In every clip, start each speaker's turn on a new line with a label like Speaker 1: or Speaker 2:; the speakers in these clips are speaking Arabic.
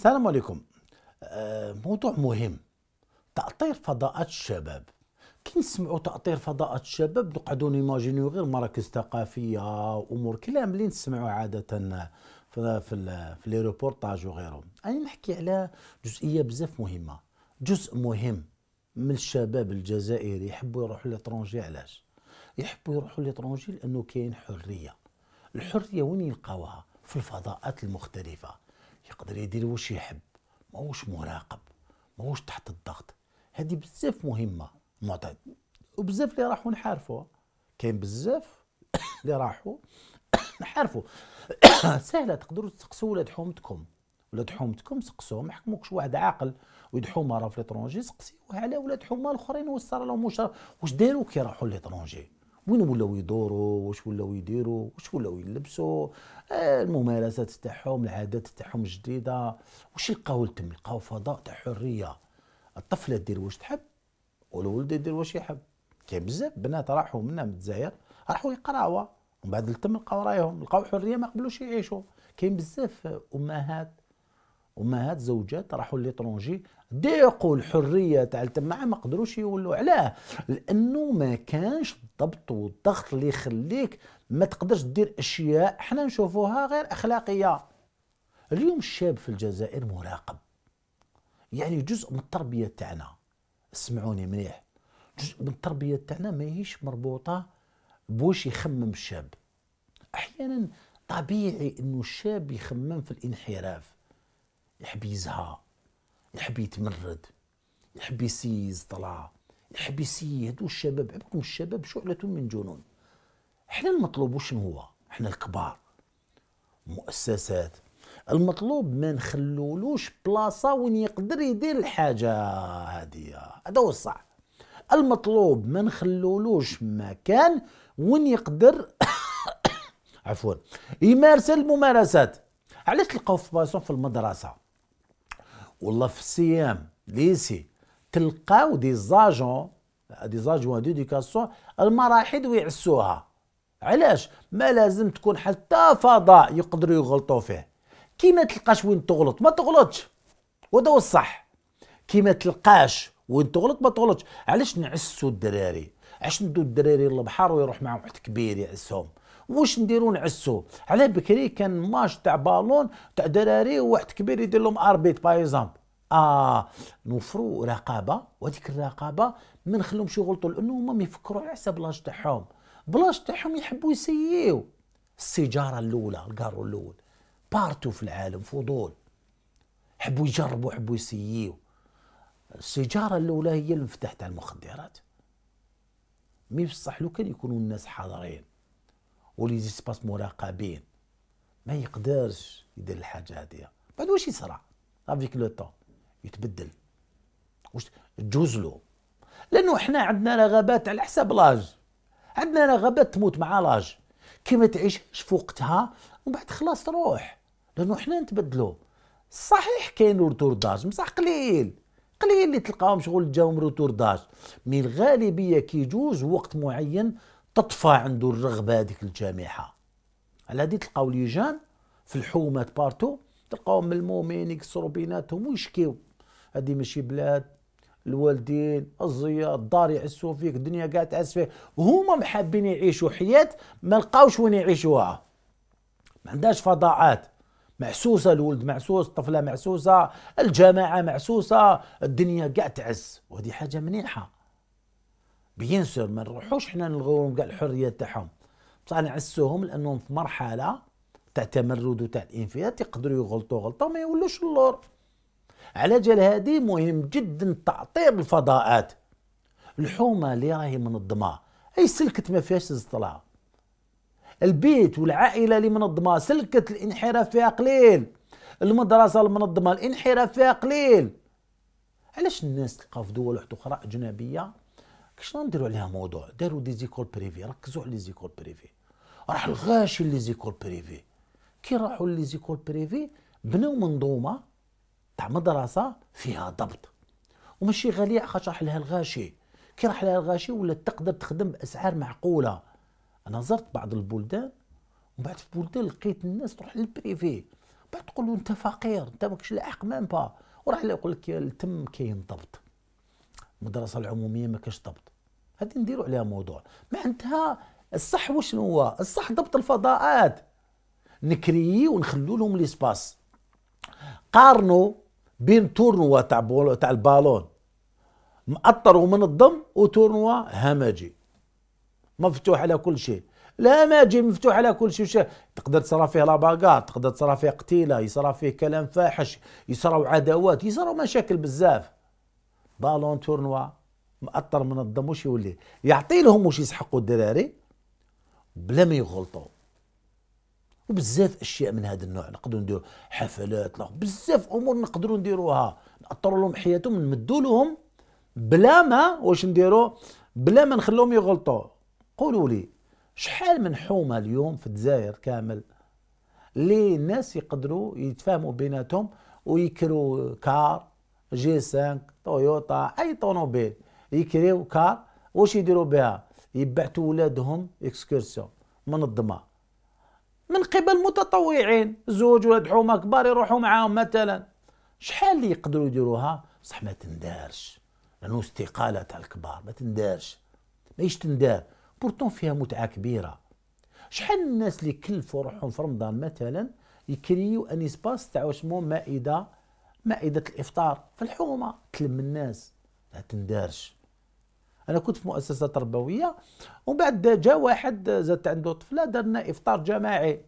Speaker 1: السلام عليكم آه، موضوع مهم تأطير فضاءات الشباب كي نسمعوا تأطير فضاءات الشباب نقعدوا نيماجينيو غير مراكز ثقافية وأمور كلام اللي نسمعوا عادة في في لي روبورتاج وغيره أنا نحكي على جزئية بزاف مهمة جزء مهم من الشباب الجزائري يحبوا يروحوا لترونجي علاش يحبوا يروحوا لترونجي لأنه كاين حرية الحرية وين يلقاوها في الفضاءات المختلفة يقدر يدير واش يحب ماهوش مراقب ماهوش تحت الضغط هذه بزاف مهمه معتاد وبزاف اللي راحوا نحارفوا كاين بزاف اللي راحوا نحارفوا سهله تقدروا تسقسوا ولاد حومتكم ولاد حومتكم سقسوه ما حكموكش واحد عاقل ويد حومه راه في ليترونجي سقسيوه على ولاد حومه الاخرين واش صار لهم واش داروا كي راحوا ليترونجي وين ولاو يدوروا واش ولاو يديروا واش ولاو يلبسوا آه، الممارسات تاعهم العادات تاعهم الجديده واش يلقاو تم يلقاو فضاء تاع حريه الطفله دير واش تحب والولد يدير واش يحب كاين بزاف بنات راحوا منا من الجزائر راحوا يقراوا ومن بعد التم لقاو رايهم لقاو حريه ما قبلوش يعيشوا كاين بزاف امهات امهات زوجات راحوا ليترونجي ضيقوا الحريه تاع التمعه ما قدروش يولوا علاه لانه ما كانش الضبط والضغط اللي يخليك ما تقدرش دير اشياء احنا نشوفوها غير اخلاقيه اليوم الشاب في الجزائر مراقب يعني جزء من التربيه تاعنا اسمعوني مليح جزء من التربيه تاعنا ماهيش مربوطه بواش يخمم الشاب احيانا طبيعي انه الشاب يخمم في الانحراف يحب يزهى يحب يتمرد يحب يسيز طلع يحب يسيي هدول الشباب عبكم الشباب شعلة من جنون احنا المطلوب وش هو احنا الكبار مؤسسات المطلوب ما نخلولوش بلاصة وين يقدر يدير الحاجة هادية هذا هو الصعب المطلوب ما نخلولوش مكان وين يقدر عفوا يمارس الممارسات علاش تلقاو في في المدرسة والله في الصيام ليسي تلقاو دي زاجون دي زاجون ديديكاسيون المراحل ويعسوها علاش ما لازم تكون حتى فضاء يقدروا يغلطوا فيه كي ما تلقاش وين تغلط ما تغلطش وده هو الصح كي ما تلقاش وين تغلط ما تغلطش علاش نعسوا الدراري علاش ندو الدراري للبحر ويروح معاهم واحد كبير يعسهم واش نديرو نعسو على بكري كان ماش تاع بالون تاع دراري وواحد كبير يدير لهم اربيت باغ اكزومبل اه نوفروا رقابه وهذيك الرقابه ما نخليهمش يغلطوا لانه هما يفكروا على حساب لاج تاعهم بلاج تاعهم يحبوا يسييو السيجاره الاولى القارو الاول بارتو في العالم فضول حبوا يجربوا حبوا يسييو السيجاره الاولى هي المفتاح تاع المخدرات مي بصح لو كان يكونوا الناس حاضرين ولي سباس مراقبين ما يقدرش يدير الحاجه هذه بعد واش يصرع افيك لو طون يتبدل واش تجوز له لانه احنا عندنا رغبات على حساب لاج عندنا رغبات تموت مع لاج كي ما تعيشش في وقتها ومن بعد خلاص تروح لانه احنا نتبدلوا صحيح كاين روتور داج بصح قليل قليل اللي تلقاهم شغل جاهم روتور داج مي الغالبيه كيجوز وقت معين تطفى عنده الرغبه هذيك الجامحه على هذه تلقاو ليجان في الحومات بارتو تلقاوهم ملمومين يكسروا بيناتهم ويشكيو هذه ماشي بلاد الوالدين الزياد الدار يعسوا فيك الدنيا كاع تعس فيك وهما محابين يعيشوا حياه ما لقاوش وين يعيشوها ما عندهاش فضاعات معسوسه الولد معسوس الطفله معسوسه الجماعه معسوسه الدنيا كاع تعس وهذه حاجه مليحه بينسوا ما نروحوش احنا نلغوهم كاع الحريه تاعهم بصح نعسوهم لانهم في مرحله تاع تمرد وتاع الانفلات يقدروا يغلطوا غلطه ما يولوش اللور على جال هذه مهم جدا تعطيب الفضاءات الحومه اللي راهي منظمه اي سلكت ما فيهاش الزطلة البيت والعائله اللي منظمه سلكت الانحراف فيها قليل المدرسه المنظمه الانحراف فيها قليل علاش الناس تلقى في دول اخرى اجنبيه كشنا نديروا عليها موضوع داروا دي زيكول بريفي ركزوا على لي زيكول بريفي راح الغاشي لي زيكول بريفي كي راحوا لي زيكول بريفي بنوا منظومه تاع مدرسه فيها ضبط وماشي غاليه خاطر راح لها الغاشي كي راح لها الغاشي ولا تقدر تخدم باسعار معقوله انا زرت بعض البلدان ومن بعد في البلدان لقيت الناس تروح للبريفي بعد تقول له انت فقير انت ماكش لاحق مام با وراح يقول لك التم كاين ضبط المدرسه العموميه ما كاش ضبط هذه نديروا عليها موضوع معناتها الصح وشنو هو الصح ضبط الفضاءات نكريي ونخلو لهم لي سباس قارنوا بين تورنوا تاع تاع البالون مأطر ومنظم وتورنوا همجي مفتوح على كل شيء لا ماجي مفتوح على كل شيء تقدر تصرى فيه لا تقدر تصرى فيه قتيله يصرى فيه كلام فاحش يصراو عداوات يصراو مشاكل بزاف بالون تورنوا مأطر ما واش يولي يعطي لهم واش يسحقوا الدراري بلا ما يغلطوا وبزاف اشياء من هذا النوع نقدروا نديروا حفلات بزاف امور نقدروا نديروها ناطروا لهم حياتهم نمدوا لهم بلا ما واش نديروا بلا ما نخلوهم يغلطوا قولوا لي شحال من حومه اليوم في الجزائر كامل اللي الناس يقدروا يتفاهموا بيناتهم ويكروا كار جي 5 تويوتا اي طونوبيل يكريو كار واش يديروا بها يبعثوا ولادهم اكسكورسيون منظمه من قبل متطوعين زوج ولاد حومه كبار يروحوا معاهم مثلا شحال اللي يقدروا يديروها بصح ما تندارش لانه استقاله تاع الكبار ما تندارش ماهيش تندار بورتون فيها متعه كبيره شحال الناس اللي كلفوا روحهم في رمضان مثلا يكريو ان اسباس تاع واش مائده مائدة الإفطار في الحومة تلم الناس ما تندارش أنا كنت في مؤسسة تربوية ومن بعد جا واحد زادت عنده طفلة دارنا إفطار جماعي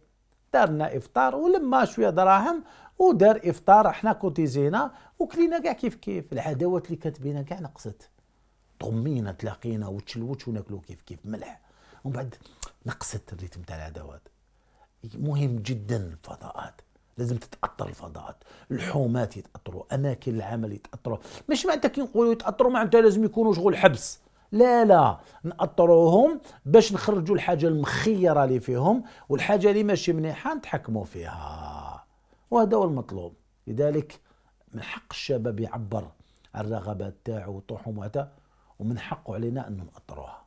Speaker 1: دارنا إفطار ولما شوية دراهم ودار إفطار احنا كوتيزينا وكلينا كاع كيف كيف العداوات اللي كانت بينا كاع نقصت ضمينا تلاقينا الوتش وناكلو كيف كيف ملح ومن بعد نقصت الريتم تاع العداوات مهم جدا الفضاءات لازم تتاثر الفضاءات الحومات يتاثروا اماكن العمل يتاثروا مش معناتها كي نقولوا يتاثروا معناتها لازم يكونوا شغل حبس لا لا نأطروهم باش نخرجوا الحاجه المخيره اللي فيهم والحاجه اللي ماشي مليحه نتحكموا فيها وهذا هو المطلوب لذلك من حق الشباب يعبر عن الرغبات تاعو وطموحاته ومن حقه علينا ان نأطروها